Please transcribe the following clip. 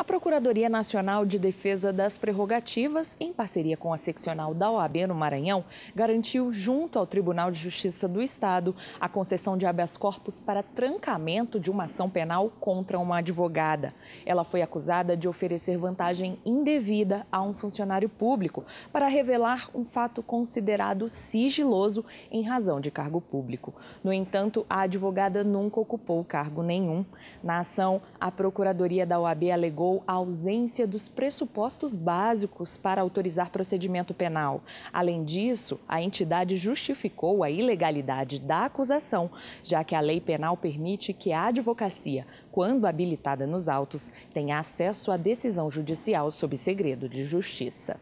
A Procuradoria Nacional de Defesa das Prerrogativas, em parceria com a seccional da OAB no Maranhão, garantiu, junto ao Tribunal de Justiça do Estado, a concessão de habeas corpus para trancamento de uma ação penal contra uma advogada. Ela foi acusada de oferecer vantagem indevida a um funcionário público para revelar um fato considerado sigiloso em razão de cargo público. No entanto, a advogada nunca ocupou cargo nenhum. Na ação, a Procuradoria da OAB alegou a ausência dos pressupostos básicos para autorizar procedimento penal. Além disso, a entidade justificou a ilegalidade da acusação, já que a lei penal permite que a advocacia, quando habilitada nos autos, tenha acesso à decisão judicial sob segredo de justiça.